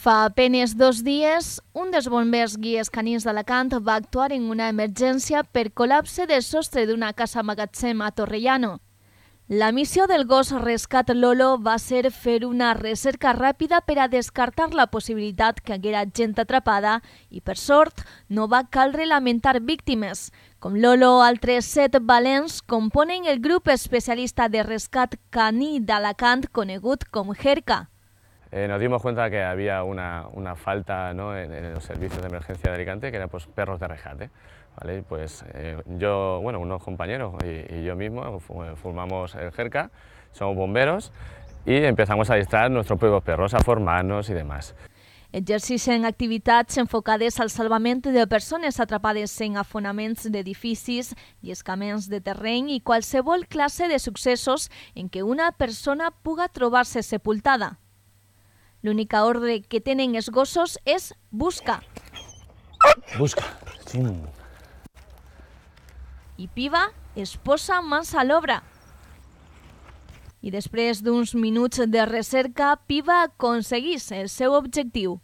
Fa apenes dos dies, un dels bombers guies canins d'Alacant va actuar en una emergència per col·lapse del sostre d'una casa magatzem a Torrellano. La missió del gos Rescat Lolo va ser fer una recerca ràpida per a descartar la possibilitat que haguera gent atrapada i, per sort, no va caldre lamentar víctimes. Com Lolo, altres set valents componen el grup especialista de rescat caní d'Alacant conegut com GERCA. Eh, nos dimos cuenta que había una, falta en, los servicios de emergencia de Alicante, que eran pues, perros de rejate. ¿vale? Pues, eh, yo, bueno, unos compañeros y, yo mismo formamos el jerca, somos bomberos y empezamos a distraer nuestros propios perros, a formarnos y demás. en actividades enfocades al salvamento de personas atrapadas en afonaments y escamens de terreny y qualsevol clase de sucesos en que una persona pueda trobarse sepultada. L'única ordre que tenen els gossos és busca. Busca. Sí. I Piva es posa mans a l'obra. I després d'uns minuts de recerca, Piva aconsegueix el seu objectiu.